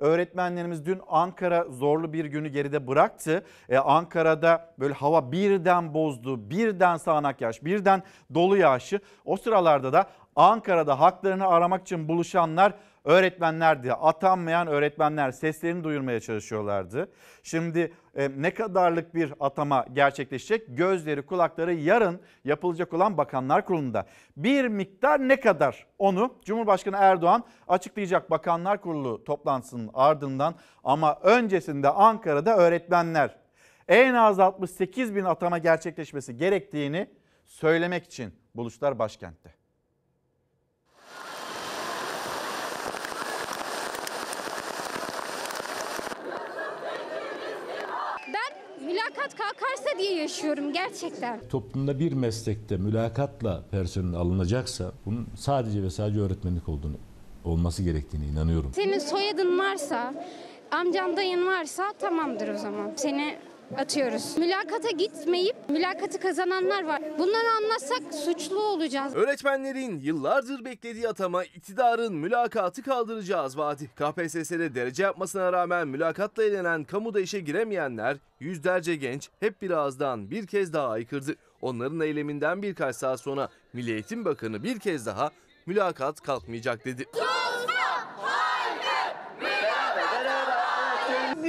Öğretmenlerimiz dün Ankara zorlu bir günü geride bıraktı. Ee, Ankara'da böyle hava birden bozdu, birden sağanak yağış, birden dolu yağışı. O sıralarda da Ankara'da haklarını aramak için buluşanlar öğretmenlerdi. Atanmayan öğretmenler seslerini duyurmaya çalışıyorlardı. Şimdi e, ne kadarlık bir atama gerçekleşecek? Gözleri, kulakları yarın yapılacak olan Bakanlar Kurulu'nda. Bir miktar ne kadar onu Cumhurbaşkanı Erdoğan açıklayacak Bakanlar Kurulu toplantısının ardından ama öncesinde Ankara'da öğretmenler en az 68 bin atama gerçekleşmesi gerektiğini söylemek için buluşlar başkentte. mülakat kalkarsa diye yaşıyorum gerçekten. Toplumda bir meslekte mülakatla personel alınacaksa bunun sadece ve sadece öğretmenlik olduğunu olması gerektiğini inanıyorum. Senin soyadın varsa, amcan dayın varsa tamamdır o zaman. Seni atıyoruz. Mülakata gitmeyip mülakatı kazananlar var. Bunları anlatsak suçlu olacağız. Öğretmenlerin yıllardır beklediği atama iktidarın mülakatı kaldıracağız vaadi. KPSS'de derece yapmasına rağmen mülakatla elenen kamuda işe giremeyenler yüzlerce genç hep bir ağızdan bir kez daha aykırdı. Onların eyleminden birkaç saat sonra Milli Eğitim Bakanı bir kez daha mülakat kalkmayacak dedi. Dur!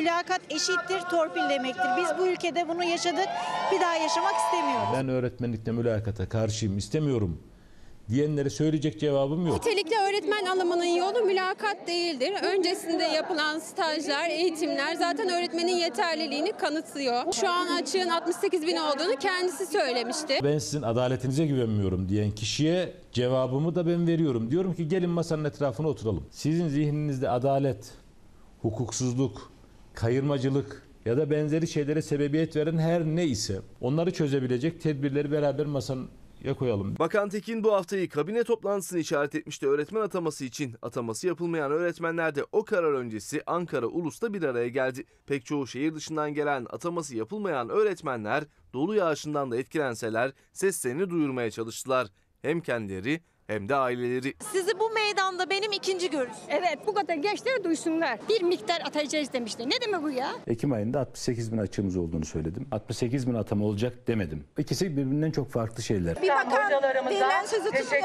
mülakat eşittir torpil demektir. Biz bu ülkede bunu yaşadık. Bir daha yaşamak istemiyoruz. Ben öğretmenlikte mülakata karşıyım istemiyorum diyenlere söyleyecek cevabım yok. Nitelikli öğretmen alımının yolu mülakat değildir. Öncesinde yapılan stajlar, eğitimler zaten öğretmenin yeterliliğini kanıtlıyor. Şu an açığın 68 bin olduğunu kendisi söylemişti. Ben sizin adaletinize güvenmiyorum diyen kişiye cevabımı da ben veriyorum. Diyorum ki gelin masanın etrafına oturalım. Sizin zihninizde adalet, hukuksuzluk, kayırmacılık ya da benzeri şeylere sebebiyet veren her ne ise onları çözebilecek tedbirleri beraber masanın ya koyalım. Bakan Tekin bu haftayı kabine toplantısını işaret etmişti öğretmen ataması için. Ataması yapılmayan öğretmenler de o karar öncesi Ankara Ulus'ta bir araya geldi. Pek çoğu şehir dışından gelen ataması yapılmayan öğretmenler dolu yağışından da etkilenseler seslerini duyurmaya çalıştılar. Hem kendileri hem de aileleri. Sizi bu meydanda benim ikinci görüş. Evet bu kadar gençler duysunlar. Bir miktar atayacağız demişler. Ne demek bu ya? Ekim ayında 68 bin açığımız olduğunu söyledim. 68 bin atama olacak demedim. İkisi birbirinden çok farklı şeyler. Bir bakan denilen sözü tutuyorsa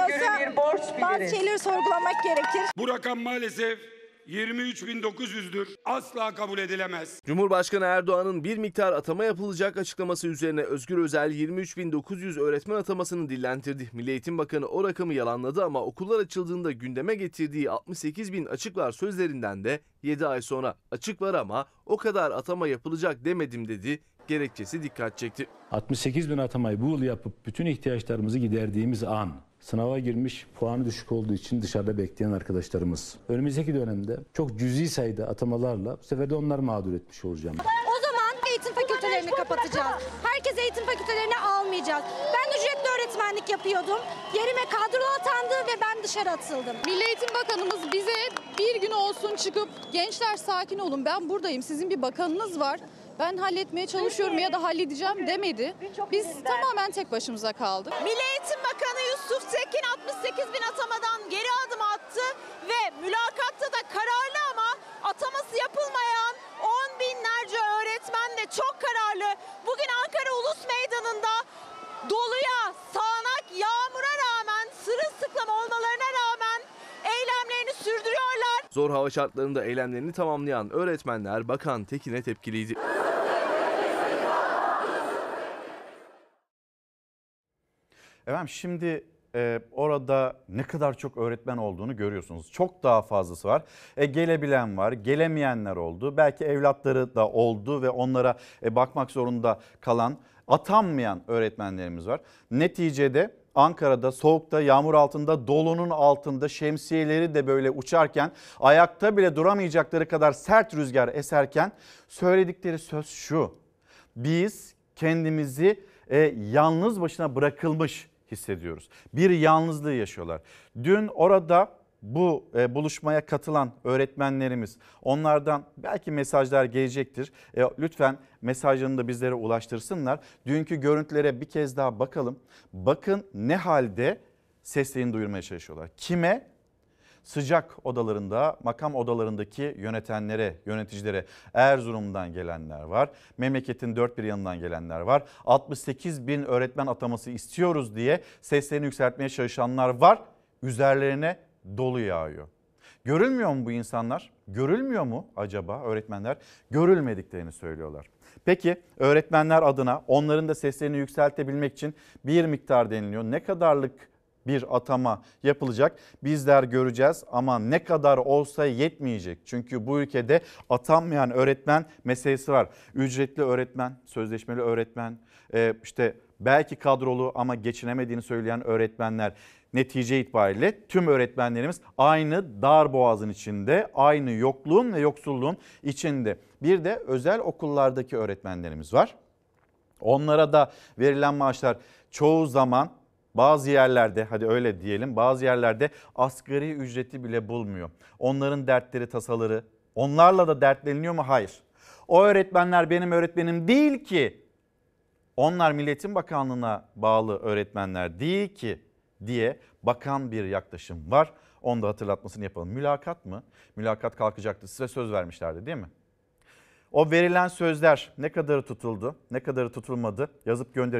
bazı şeyleri sorgulamak gerekir. Bu rakam maalesef 23.900'dür. Asla kabul edilemez. Cumhurbaşkanı Erdoğan'ın bir miktar atama yapılacak açıklaması üzerine Özgür Özel 23.900 öğretmen atamasını dillendirdi. Milli Eğitim Bakanı o rakamı yalanladı ama okullar açıldığında gündeme getirdiği 68.000 açık var sözlerinden de 7 ay sonra açık var ama o kadar atama yapılacak demedim dedi gerekçesi dikkat çekti. 68 bin atamayı bu yıl yapıp bütün ihtiyaçlarımızı giderdiğimiz an sınava girmiş, puanı düşük olduğu için dışarıda bekleyen arkadaşlarımız. Önümüzdeki dönemde çok cüzi sayıda atamalarla bu sefer de onlar mağdur etmiş olacağım. O zaman eğitim fakültelerini kapatacağız. Herkes eğitim fakültelerini almayacak. Ben ücretli öğretmenlik yapıyordum. Yerime kadro atandı ve ben dışarı atıldım. Milli Eğitim Bakanımız bize bir gün olsun çıkıp gençler sakin olun ben buradayım sizin bir bakanınız var ben halletmeye çalışıyorum ya da halledeceğim demedi. Biz tamamen tek başımıza kaldık. Milli Eğitim Bakanı Yusuf Tekin 68 bin atamadan geri adım attı ve mülakatta da kararlı ama ataması yapılmayan 10 binlerce öğretmen de çok kararlı. Bugün Ankara Ulus Meydanı'nda doluya, sağanak yağmura rağmen, sırılsıklam olmalarına rağmen eylemlerini sürdürüyorlar. Zor hava şartlarında eylemlerini tamamlayan öğretmenler Bakan Tekin'e tepkiliydi. Efendim şimdi e, orada ne kadar çok öğretmen olduğunu görüyorsunuz. Çok daha fazlası var. E, gelebilen var, gelemeyenler oldu. Belki evlatları da oldu ve onlara e, bakmak zorunda kalan, atanmayan öğretmenlerimiz var. Neticede Ankara'da soğukta, yağmur altında, dolunun altında şemsiyeleri de böyle uçarken, ayakta bile duramayacakları kadar sert rüzgar eserken söyledikleri söz şu. Biz kendimizi e, yalnız başına bırakılmış hissediyoruz. Bir yalnızlığı yaşıyorlar. Dün orada bu e, buluşmaya katılan öğretmenlerimiz onlardan belki mesajlar gelecektir. E, lütfen mesajlarını da bizlere ulaştırsınlar. Dünkü görüntülere bir kez daha bakalım. Bakın ne halde seslerini duyurmaya çalışıyorlar. Kime sıcak odalarında, makam odalarındaki yönetenlere, yöneticilere Erzurum'dan gelenler var. Memleketin dört bir yanından gelenler var. 68 bin öğretmen ataması istiyoruz diye seslerini yükseltmeye çalışanlar var. Üzerlerine dolu yağıyor. Görülmüyor mu bu insanlar? Görülmüyor mu acaba öğretmenler? Görülmediklerini söylüyorlar. Peki öğretmenler adına onların da seslerini yükseltebilmek için bir miktar deniliyor. Ne kadarlık bir atama yapılacak. Bizler göreceğiz ama ne kadar olsa yetmeyecek. Çünkü bu ülkede atanmayan öğretmen meselesi var. Ücretli öğretmen, sözleşmeli öğretmen, e, işte belki kadrolu ama geçinemediğini söyleyen öğretmenler. Netice itibariyle tüm öğretmenlerimiz aynı dar boğazın içinde, aynı yokluğun ve yoksulluğun içinde. Bir de özel okullardaki öğretmenlerimiz var. Onlara da verilen maaşlar çoğu zaman bazı yerlerde hadi öyle diyelim bazı yerlerde asgari ücreti bile bulmuyor. Onların dertleri tasaları onlarla da dertleniliyor mu? Hayır. O öğretmenler benim öğretmenim değil ki. Onlar Milletin Bakanlığı'na bağlı öğretmenler değil ki diye bakan bir yaklaşım var. Onu da hatırlatmasını yapalım. Mülakat mı? Mülakat kalkacaktı. Size söz vermişlerdi değil mi? O verilen sözler ne kadarı tutuldu, ne kadarı tutulmadı yazıp gönder